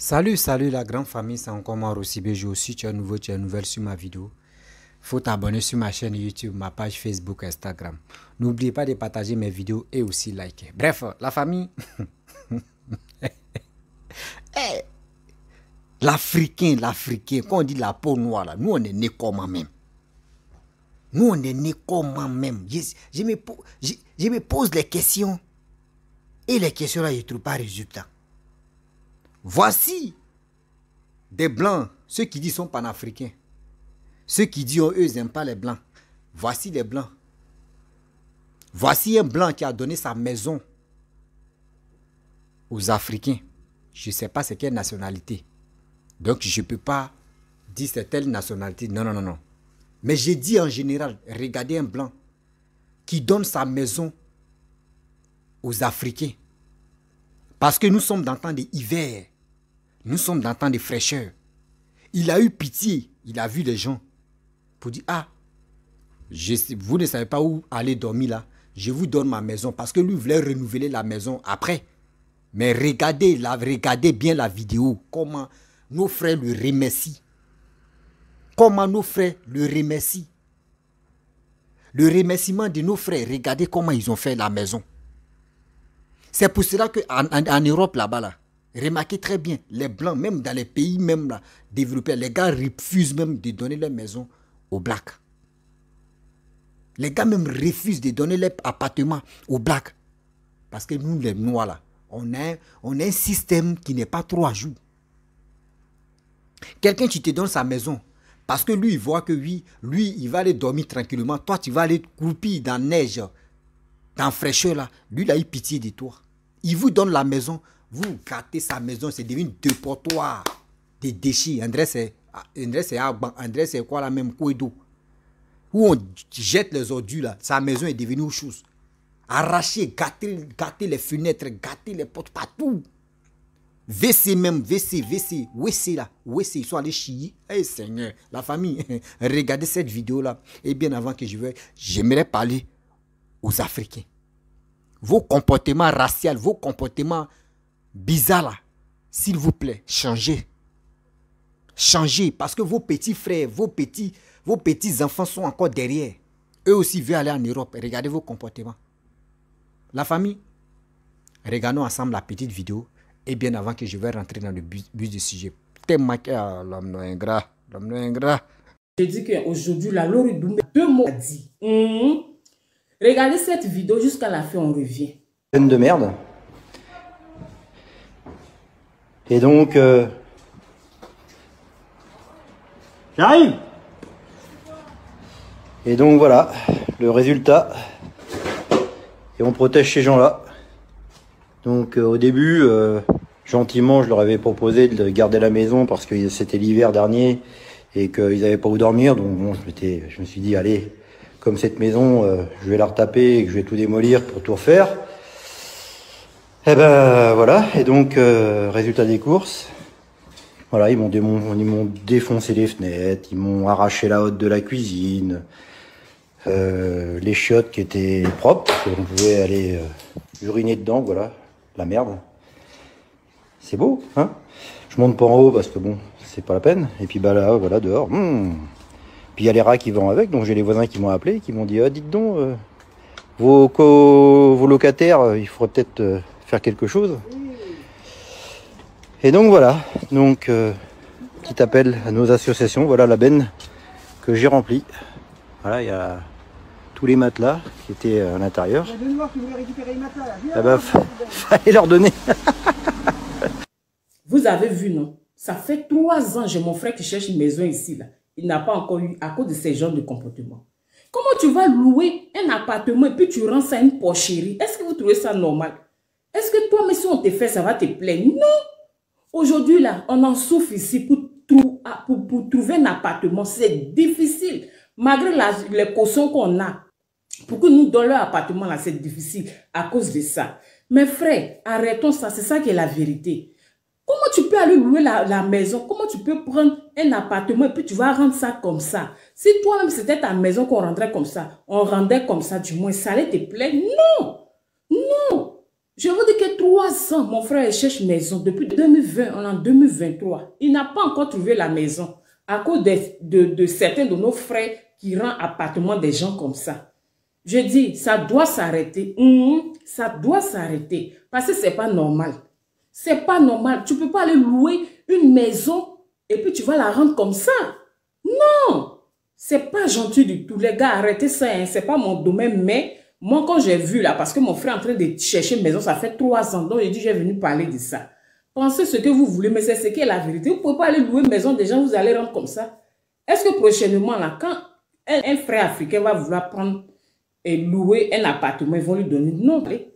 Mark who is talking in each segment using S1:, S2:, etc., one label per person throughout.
S1: Salut, salut la grande famille, c'est encore moi aussi Béjo. Si tu es nouveau, tu es nouvelle sur ma vidéo, faut t'abonner sur ma chaîne YouTube, ma page Facebook, Instagram. N'oublie pas de partager mes vidéos et aussi liker. Bref, la famille. Eh, l'Africain, l'Africain, quand on dit la peau noire, nous on est né comment même Nous on est né comment même je, me, me pose les questions. Et les questions là, je ne trouve pas résultat. Voici des blancs, ceux qui disent sont panafricains. Ceux qui disent oh, eux, ils n'aiment pas les blancs. Voici les blancs. Voici un blanc qui a donné sa maison aux Africains. Je ne sais pas c'est quelle nationalité. Donc je ne peux pas dire c'est telle nationalité. Non, non, non, non. Mais j'ai dit en général, regardez un blanc qui donne sa maison aux Africains. Parce que nous sommes dans le temps d'hiver. Nous sommes dans le temps de fraîcheur. Il a eu pitié. Il a vu les gens. Pour dire, ah, vous ne savez pas où aller dormir là. Je vous donne ma maison. Parce que lui voulait renouveler la maison après. Mais regardez, la, regardez bien la vidéo. Comment nos frères le remercient. Comment nos frères le remercient. Le remerciement de nos frères. Regardez comment ils ont fait la maison. C'est pour cela qu'en en, Europe, là-bas, là, remarquez très bien, les Blancs, même dans les pays même là, développés, les gars refusent même de donner leur maison aux Blacks. Les gars même refusent de donner leur appartement aux Blacks. Parce que nous, les Noirs, là, on a, on a un système qui n'est pas trop à jour. Quelqu'un, qui te donne sa maison. Parce que lui, il voit que oui, lui, il va aller dormir tranquillement. Toi, tu vas aller couper dans la neige dans fraîcheur là, lui, il a eu pitié de toi. Il vous donne la maison. Vous gâtez sa maison, c'est devenu deux déportoir des déchets. André, c'est ah, André, c'est quoi la même d'eau Où on jette les ordures là, sa maison est devenue autre chose. Arracher, gâter, gâter les fenêtres, gâter les portes, partout. Vc même, WC, WC, WC là, WC, ils sont allés chier. Eh Seigneur, la famille, regardez cette vidéo là. Et bien avant que je veuille, j'aimerais parler aux Africains. Vos comportements raciaux, vos comportements bizarres, s'il vous plaît, changez. Changez, parce que vos petits frères, vos petits, vos petits enfants sont encore derrière. Eux aussi veulent aller en Europe. Regardez vos comportements. La famille, regardons ensemble la petite vidéo. Et bien avant que je vais rentrer dans le but, du sujet, tellement ah, l'homme ingrat, l'homme ingrat. Je dis
S2: qu'aujourd'hui, la Lori deux mots dit. Hum, Regardez cette vidéo jusqu'à la fin, on revient.
S3: Jeune de merde. Et donc... Euh, j'arrive Et donc voilà, le résultat. Et on protège ces gens-là. Donc euh, au début, euh, gentiment, je leur avais proposé de garder la maison parce que c'était l'hiver dernier et qu'ils n'avaient pas où dormir. Donc bon, je, je me suis dit, allez, comme cette maison, euh, je vais la retaper et que je vais tout démolir pour tout refaire. Et eh ben voilà, et donc euh, résultat des courses, voilà, ils m'ont défoncé les fenêtres, ils m'ont arraché la hotte de la cuisine, euh, les chiottes qui étaient propres, on pouvait aller uriner dedans, voilà, la merde. C'est beau, hein Je monte pas en haut parce que bon, c'est pas la peine. Et puis bah là, voilà, dehors. Hmm. Puis il y a les rats qui vont avec, donc j'ai les voisins qui m'ont appelé, qui m'ont dit ah, dites donc, euh, vos, vos locataires, euh, il faudrait peut-être euh, faire quelque chose. Et donc voilà, donc petit appel à nos associations, voilà la benne que j'ai remplie. Voilà, il y a tous les matelas qui étaient à l'intérieur. Ah bah,
S2: fallait leur donner. Vous avez vu, non Ça fait trois ans, j'ai mon frère qui cherche une maison ici. Là il n'a pas encore eu à cause de ces genre de comportement. Comment tu vas louer un appartement et puis tu rends ça à une porcherie Est-ce que vous trouvez ça normal Est-ce que toi, mais si on te fait, ça va te plaire Non Aujourd'hui, là, on en souffre ici pour, pour, trouver un appartement. C'est difficile. Malgré les cautions qu'on a, pour que nous donnions leur appartement, là, c'est difficile à cause de ça. Mes frères, arrêtons ça. C'est ça qui est la vérité. Comment tu peux aller louer la, maison Comment tu peux prendre un appartement et puis tu vas rendre ça comme ça Si toi-même, c'était ta maison qu'on rendrait comme ça, on rendait comme ça, du moins, ça allait te plaire Non Non Je vous dis que trois ans, mon frère cherche maison. Depuis 2020, on est en 2023. Il n'a pas encore trouvé la maison à cause de, certains de nos frères qui rendent appartement des gens comme ça. Je dis, ça doit s'arrêter. Hum, ça doit s'arrêter. Parce que ce n'est pas normal. C'est pas normal. Tu peux pas aller louer une maison et puis tu vas la rendre comme ça. Non, c'est pas gentil du tout. Les gars, arrêtez ça. Hein. C'est pas mon domaine, mais moi, quand j'ai vu là, parce que mon frère est en train de chercher une maison, ça fait trois ans, donc j'ai dit, j'ai venu parler de ça. Pensez ce que vous voulez, mais c'est ce qui est la vérité. Vous pouvez pas aller louer une maison des gens, vous allez rendre comme ça. Est-ce que prochainement, là, quand un, frère africain va vouloir prendre et louer un appartement, ils vont lui donner non. Allez.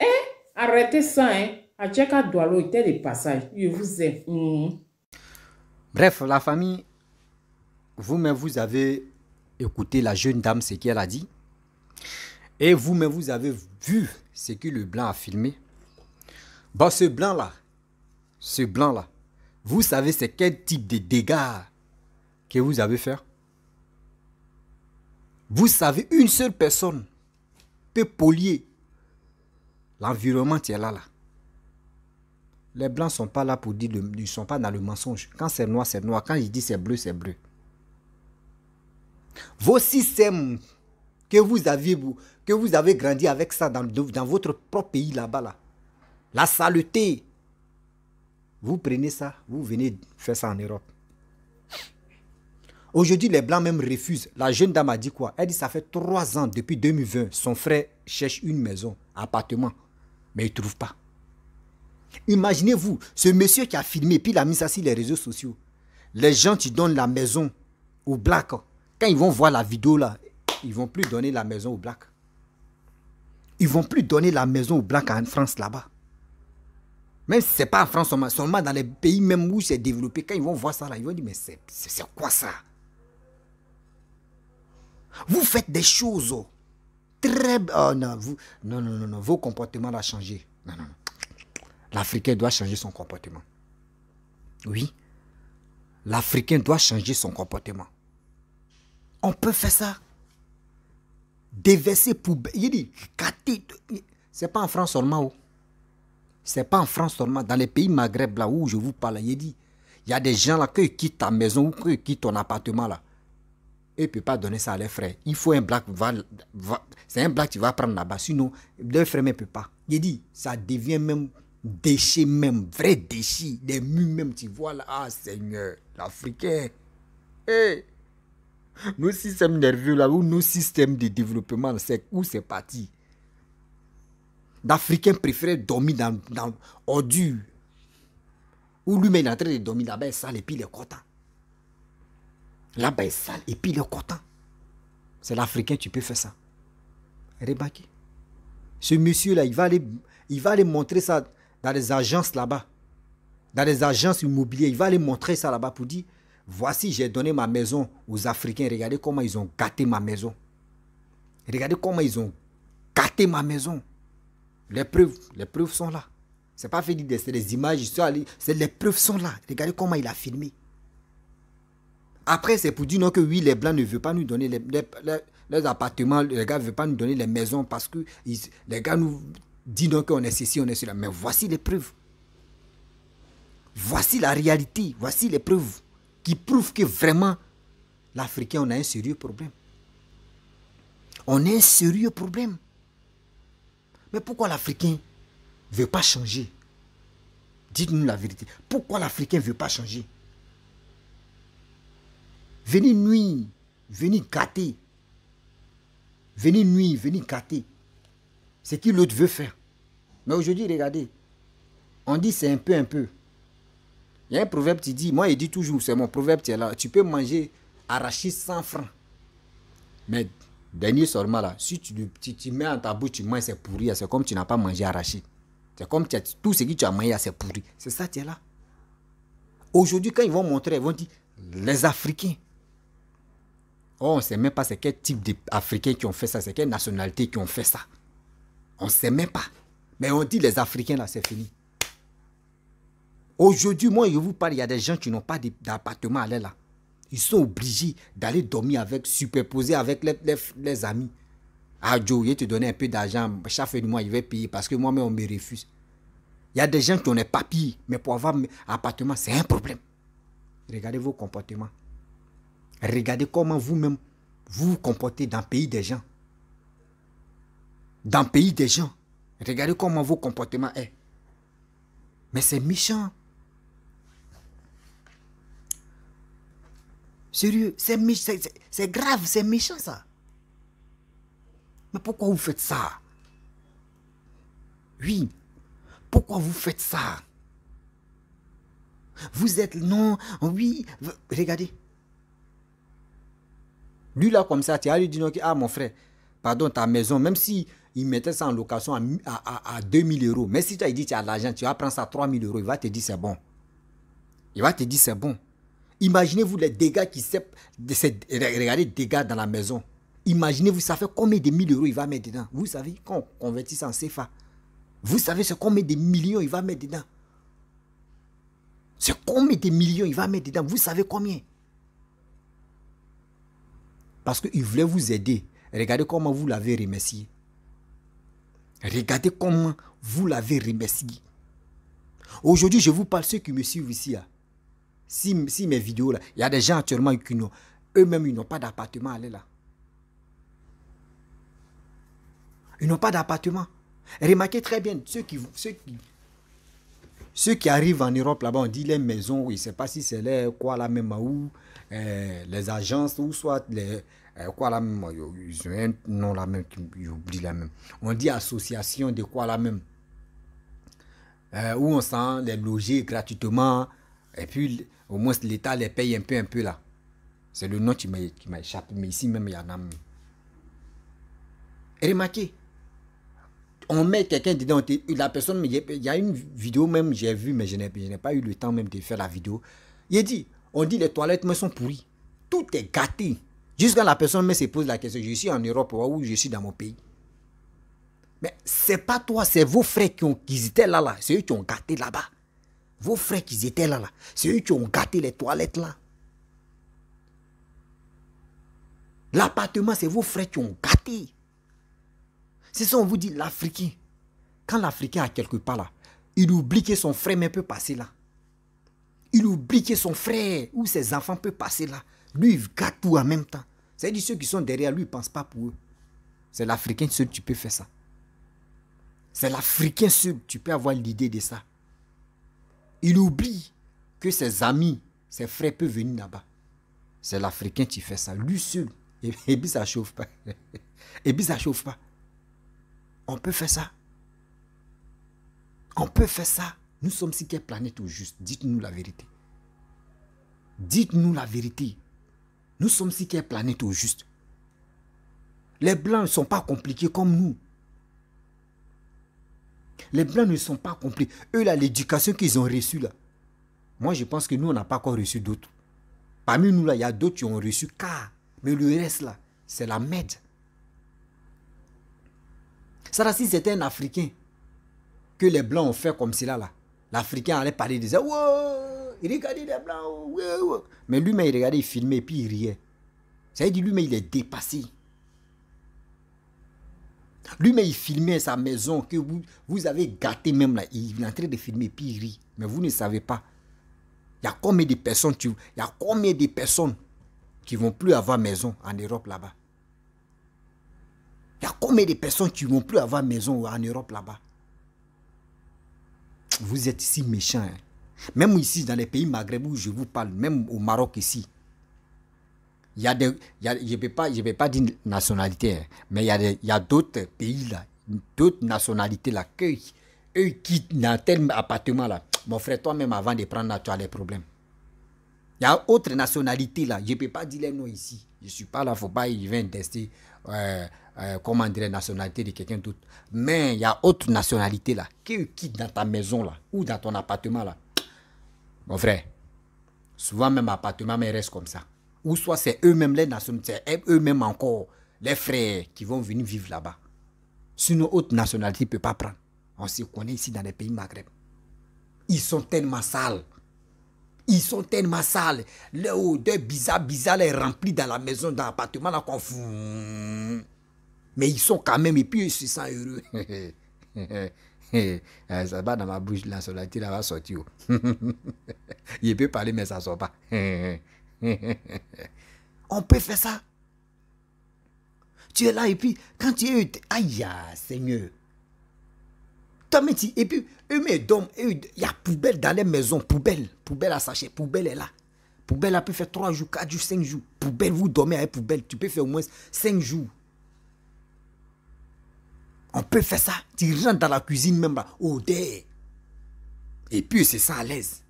S2: Hein? arrêtez ça, hein. Doualo était passage. Je vous aime. Mm-hmm. Bref, la famille, vous-même, vous
S1: avez écouté la jeune dame, ce qu'elle a dit. Et vous-même, vous avez vu ce que le blanc a filmé. Bon, ce blanc-là, ce blanc-là, vous savez c'est quel type de dégâts que vous avez fait. Vous savez, une seule personne peut polier l'environnement qui est là, là. Les blancs ne sont pas là pour dire, ils ne sont pas dans le mensonge. Quand c'est noir, c'est noir. Quand je dis c'est bleu, c'est bleu. Vos systèmes que vous avez, que vous avez grandi avec ça dans, votre propre pays là-bas, là. la saleté, vous prenez ça, vous venez faire ça en Europe. Aujourd'hui, les Blancs même refusent. La jeune dame a dit quoi Elle dit ça fait trois ans, depuis 2020, son frère cherche une maison, appartement, mais il ne trouve pas. Imaginez-vous, ce monsieur qui a filmé, puis il a mis ça sur les réseaux sociaux. Les gens, qui donnent la maison aux blacks. Hein. Quand ils vont voir la vidéo là, ils vont plus donner la maison aux blacks. Ils vont plus donner la maison aux blacks en France là-bas. Même si ce n'est pas en France seulement, dans les pays même où c'est développé, quand ils vont voir ça là, ils vont dire mais c'est quoi ça Vous faites des choses oh. très... Oh non, vous, non, non, non, non, vos comportements ont changé. Non, non, non l'Africain doit changer son comportement. Oui, l'Africain doit changer son comportement. On peut faire ça. Déverser poubelle. Il dit, c'est pas en France seulement. Oh. C'est pas en France seulement. Dans les pays maghreb, là où je vous parle, il dit, il y a des gens là qui quittent ta maison ou qui quittent ton appartement là. Et ne peuvent pas donner ça à leurs frères. Il faut un black. c'est un black qui va prendre là-bas. Sinon, leurs frères ne peuvent pas. Il dit, ça devient même déchets même, vrais déchets, des murs même, tu vois là, ah Seigneur, l'Africain, hey, nos systèmes nerveux là, ou nos systèmes de développement, c'est où c'est parti. L'Africain préférait dormir dans, dans ou lui-même est en train de dormir là-bas, il sale et puis il est content. Là-bas, il sale et puis il est content. C'est l'Africain, tu peux faire ça. Rebaki. Ce monsieur-là, il il va aller montrer ça dans les agences là-bas, dans les agences immobilières. Il va aller montrer ça là-bas pour dire, voici, j'ai donné ma maison aux Africains. Regardez comment ils ont gâté ma maison. Regardez comment ils ont gâté ma maison. Les preuves, les preuves sont là. C'est pas fait d'idées, c'est des images, c'est les preuves sont là. Regardez comment il a filmé. Après, c'est pour dire non que oui, les Blancs ne veulent pas nous donner les, appartements, les gars ne veulent pas nous donner les maisons parce que les gars nous dis donc qu'on est ceci, on est cela. Mais voici les preuves. Voici la réalité, voici les preuves qui prouvent que vraiment, l'Africain, on a un sérieux problème. On a un sérieux problème. Mais pourquoi l'Africain ne veut pas changer Dites-nous la vérité. Pourquoi l'Africain ne veut pas changer Venez nuire, venez gâter. Venez nuire, venez gâter. C'est qui l'autre veut faire. Mais aujourd'hui, regardez, on dit c'est un peu, un peu. Il y a un proverbe qui dit, moi il dit toujours, c'est mon proverbe là, tu peux manger arachide 100 francs. Mais dernier seulement là, si tu, tu mets en ta bouche, tu manges, c'est pourri, c'est comme tu n'as pas mangé arachide. C'est comme tout ce que tu as mangé, c'est pourri. C'est ça tu es là. Aujourd'hui, quand ils vont montrer, ils vont dire, les Africains. Oh, on ne sait même pas c'est quel type d'Africains qui ont fait ça, c'est quelle nationalité qui ont fait ça. On ne sait même pas. Mais on dit les Africains, là, c'est fini. Aujourd'hui, moi, je vous parle, il y a des gens qui n'ont pas d'appartement à l'air là. Ils sont obligés d'aller dormir avec, superposer avec les, amis. Ah, Joe, je vais te donner un peu d'argent. Chaque fin du mois, je vais payer parce que moi-même, on me refuse. Il y a des gens qui ont des papiers, mais pour avoir un appartement, c'est un problème. Regardez vos comportements. Regardez comment vous-même vous vous comportez dans le pays des gens. Dans le pays des gens. Regardez comment vos comportements sont. Mais c'est méchant. Sérieux, c'est c'est grave, c'est méchant ça. Mais pourquoi vous faites ça Oui, pourquoi vous faites ça Vous êtes non, oui, regardez. Lui là comme ça, tu as lui dire ah mon frère, pardon, ta maison, même si il mettait ça en location à, à, à 2000 euros. Mais si tu as dit tu as l'argent, tu vas prendre ça à 3000 euros, il va te dire c'est bon. Il va te dire c'est bon. Imaginez-vous les dégâts qui s'est. Regardez les dégâts dans la maison. Imaginez-vous, ça fait combien de 1000 euros il va mettre dedans. Vous savez, quand on convertit ça en CFA, vous savez ce combien de millions il va mettre dedans. C'est combien de millions il va mettre dedans. Vous savez combien. Parce qu'il voulait vous aider. Regardez comment vous l'avez remercié. Regardez comment vous l'avez remercié. Aujourd'hui, je vous parle, ceux qui me suivent ici, si, si, mes vidéos, là, il y a des gens actuellement qui n'ont, eux-mêmes, ils n'ont pas d'appartement allez là. Ils n'ont pas d'appartement. Remarquez très bien, ceux qui, ceux qui, ceux qui arrivent en Europe là-bas, on dit les maisons, oui, je ne sais pas si c'est les quoi là même où, euh, les agences, ou soit les, euh, quoi la même Ils ont un nom la même qui oublient la même. On dit association de quoi la même euh, Où on sent les loger gratuitement. Et puis, au moins, l'État les paye un peu, un peu là. C'est le nom qui m'a échappé. Mais ici même, il y en a remarquez, on met quelqu'un dedans. La personne, il y a une vidéo même, j'ai vu, mais je n'ai pas eu le temps même de faire la vidéo. Il dit, on dit les toilettes, mais sont pourries. Tout est gâté. Jusqu'à la personne mais se pose la question, je suis en Europe ou je suis dans mon pays. Mais ce n'est pas toi, c'est vos frères qui, ont, étaient là, là. C'est eux qui ont gâté là-bas. Vos frères qui étaient là, là. C'est eux qui ont gâté les toilettes là. L'appartement, c'est vos frères qui ont gâté. C'est ça, on vous dit, l'Africain. Quand l'Africain a quelque part là, il oublie que son frère peut passer là. Il oublie que son frère ou ses enfants peuvent passer là. Lui, il gâte tout en même temps. C'est-à-dire ceux qui sont derrière lui ne pensent pas pour eux. C'est l'Africain seul tu peux faire ça. C'est l'Africain seul tu peux avoir l'idée de ça. Il oublie que ses amis, ses frères peuvent venir là-bas. C'est l'Africain qui fait ça. Lui seul. Et, puis ça chauffe pas. Et puis ça chauffe pas. On peut faire ça. On peut faire ça. Nous sommes si quelle planète au juste Dites-nous la vérité. Dites-nous la vérité. Nous sommes si quelle planète au juste. Les blancs ne sont pas compliqués comme nous. Les blancs ne sont pas compliqués. Eux, là, l'éducation qu'ils ont reçue, là. Moi, je pense que nous, on n'a pas encore reçu d'autres. Parmi nous, là, il y a d'autres qui ont reçu car. Mais le reste, là, c'est la merde. Ça, si c'était un Africain que les blancs ont fait comme cela, là, l'Africain allait parler, des disait, il regardait les blancs. Mais lui-même, il regardait, il filmait et puis il riait. Ça veut dire lui-même, il est dépassé. Lui-même, il filmait sa maison que vous, avez gâté même là. Il est en train de filmer et puis il rit. Mais vous ne savez pas. Il y a combien de personnes, tu, il y a combien de personnes qui vont plus avoir maison en Europe là-bas. Il y a combien de personnes qui vont plus avoir maison en Europe là-bas. Vous êtes si méchants. Hein. Même ici, dans les pays maghrébous, où je vous parle, même au Maroc ici, il y a je ne vais, pas, dire nationalité, hein, mais il y a, d'autres pays là, d'autres nationalités là, que, eux dans tel appartement là, mon frère, toi-même, avant de prendre là, tu as les problèmes. Il y a autre nationalité là, je ne peux pas dire les noms ici. Je ne suis pas là, il ne faut pas, y venir tester, euh, euh nationalité de quelqu'un d'autre. Mais il y a autre nationalité là, quittent quitte dans ta maison là, ou dans ton appartement là, mon frère, souvent même appartement, mais reste comme ça. Ou soit c'est eux-mêmes les nationalités, eux-mêmes encore, les frères qui vont venir vivre là-bas. Sinon, autre nationalité ne peut pas prendre. On se connaît ici dans les pays maghreb. Ils sont tellement sales. Ils sont tellement sales. Les bizarre, bizarre bizarres, les remplis dans la maison, dans l'appartement, là, qu'on Mais ils sont quand même, et puis ils se sentent heureux. Eh, ça va dans ma bouche, la là va sortir. Il oh. peut parler, mais ça ne sort pas. On peut faire ça. Tu es là et puis, quand tu es... Aïe, ah, Seigneur. Et puis, eux, mes dom, il y a poubelle dans les maisons, poubelle, poubelle à sachet, poubelle est là. Poubelle, a pu faire 3 jours, 4 jours, 5 jours. Poubelle, vous dormez avec poubelle, tu peux faire au moins 5 jours. On peut faire ça. Tu rentres dans la cuisine même là. Odeur. Et puis c'est ça à l'aise.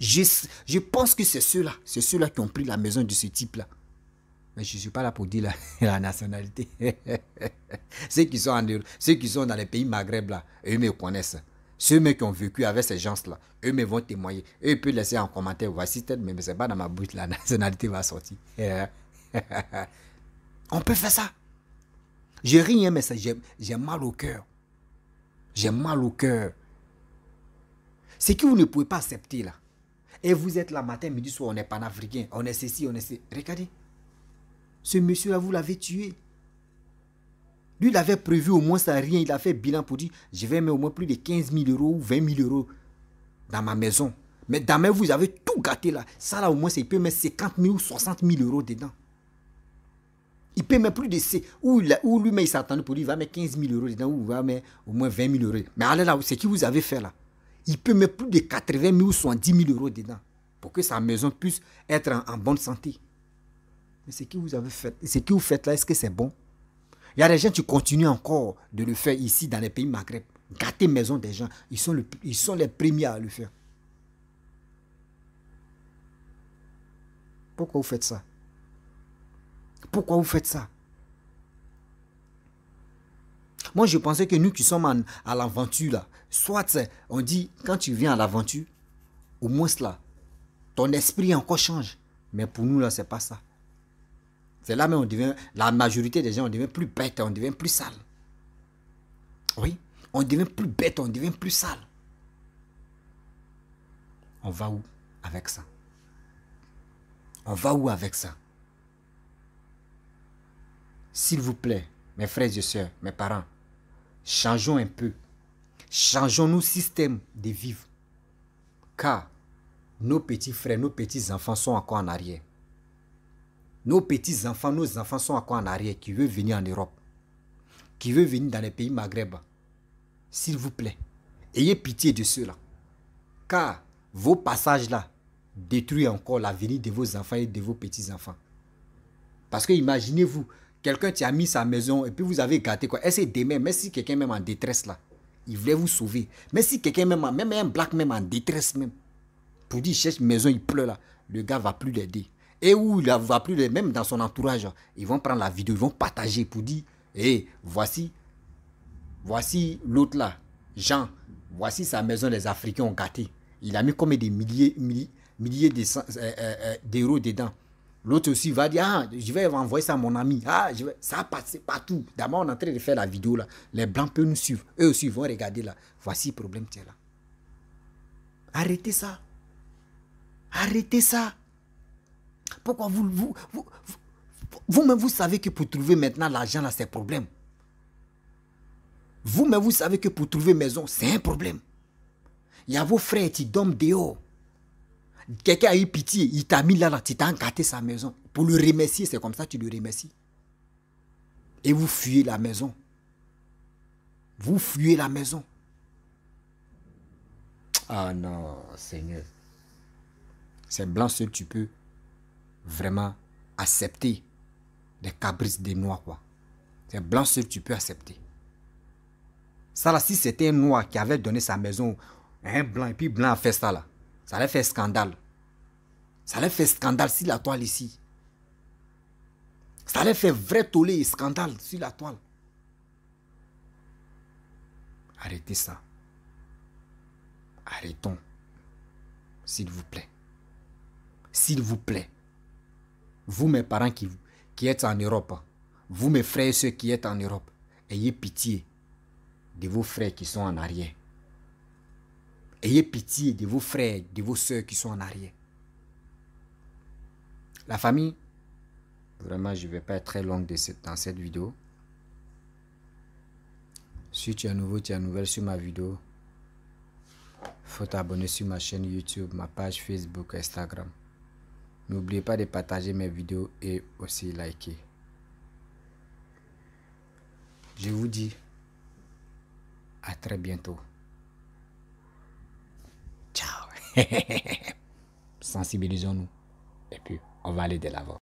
S1: Je, pense que c'est ceux-là. C'est ceux-là qui ont pris la maison de ce type-là. Mais je ne suis pas là pour dire la, nationalité. ceux, qui sont ceux qui sont dans les pays maghreb là, eux me connaissent. Ceux qui ont vécu avec ces gens-là, eux me vont témoigner. Eux peuvent laisser en commentaire, voici tête, mais n'est pas dans ma bouche, la nationalité va sortir. On peut faire ça. J'ai rien, hein, mais j'ai mal au cœur. J'ai mal au cœur. Ce que vous ne pouvez pas accepter là. Et vous êtes là matin, midi, soir, on est panafricain, on est ceci, on est ceci. Regardez. Ce monsieur-là, vous l'avez tué. Lui, il avait prévu au moins ça, rien. Il a fait bilan pour dire je vais mettre au moins plus de 15 000 euros ou 20 000 euros dans ma maison. Mais demain, vous avez tout gâté là. Ça, là, au moins, il peut mettre 50 000 ou 60 000 euros dedans. Il peut même plus de Ou, ou lui-même, il s'attendait pour lui, il va mettre 15 000 euros dedans, ou il va mettre au moins 20 000 euros. Mais allez là, c'est qui vous avez fait là, il peut mettre plus de 80 000 ou 70 000 euros dedans pour que sa maison puisse être en, bonne santé. Mais ce que vous avez fait, ce que vous faites là, est-ce que c'est bon Il y a des gens qui continuent encore de le faire ici dans les pays maghreb. Gâter maison des gens, ils sont, ils sont les premiers à le faire. Pourquoi vous faites ça pourquoi vous faites ça Moi, je pensais que nous qui sommes à l'aventure, là, soit on dit, quand tu viens à l'aventure, au moins cela ton esprit encore change. Mais pour nous, là, n'est pas ça. C'est là mais on devient, la majorité des gens, on devient plus bête, on devient plus sale. Oui, on devient plus bête, on devient plus sale. On va où avec ça On va où avec ça s'il vous plaît, mes frères et sœurs, mes parents, changeons un peu. Changeons nos systèmes de vivre. Car nos petits frères, nos petits-enfants sont encore en arrière. Nos petits-enfants, nos enfants sont encore en arrière qui veulent venir en Europe, qui veulent venir dans les pays maghreb. S'il vous plaît, ayez pitié de ceux-là. Car vos passages-là détruisent encore l'avenir de vos enfants et de vos petits-enfants. Parce que imaginez-vous, Quelqu'un a mis sa maison et puis vous avez gâté quoi. Essayez d'aimer, même si quelqu'un même en détresse là, il voulait vous sauver. Mais si quelqu'un même, même un black même en détresse même, pour dire il cherche maison, il pleut là, le gars va plus l'aider. Et où il va plus l'aider, même dans son entourage, ils vont prendre la vidéo, ils vont partager pour dire, hé, eh, voici, voici l'autre là, Jean, voici sa maison, les Africains ont gâté. Il a mis combien de milliers, milliers, milliers euh, euh, euh, d'euros dedans L'autre aussi va dire, ah, je vais envoyer ça à mon ami. Ah, je vais... Ça a passé partout. D'abord, on est en train de faire la vidéo là. Les blancs peuvent nous suivre. Eux aussi vont regarder là. Voici le problème qui est là. Arrêtez ça. Arrêtez ça. Pourquoi vous, vous, vous, même vous, savez que pour trouver maintenant l'argent là, c'est un problème. Vous-même, vous savez que pour trouver maison, c'est un problème. Il y a vos frères qui dorment dehors. Quelqu'un a eu pitié, il t'a mis là-là, tu t'as encarté sa maison. Pour le remercier, c'est comme ça que tu le remercies. Et vous fuyez la maison. Vous fuyez la maison. Ah non, Seigneur. C'est blanc seul tu peux vraiment accepter les caprices des noirs, quoi. C'est blanc seul tu peux accepter. Ça là, si c'était un noir qui avait donné sa maison un blanc, et puis blanc a fait ça là. Ça allait faire scandale. Ça allait faire scandale sur la toile ici. Ça allait faire vrai tollé et scandale sur la toile. Arrêtez ça. Arrêtons. S'il vous plaît. S'il vous plaît. Vous, mes parents qui, qui êtes en Europe, vous, mes frères et ceux qui êtes en Europe, ayez pitié de vos frères qui sont en arrière. Ayez pitié de vos frères, de vos soeurs qui sont en arrière. La famille, vraiment, je ne vais pas être très longue dans cette vidéo. Si tu es nouveau, tu es nouvelle sur ma vidéo, faut t'abonner sur ma chaîne YouTube, ma page Facebook, Instagram. N'oubliez pas de partager mes vidéos et aussi liker. Je vous dis à très bientôt. Sensibilisons-nous. Et puis, on va aller de l'avant.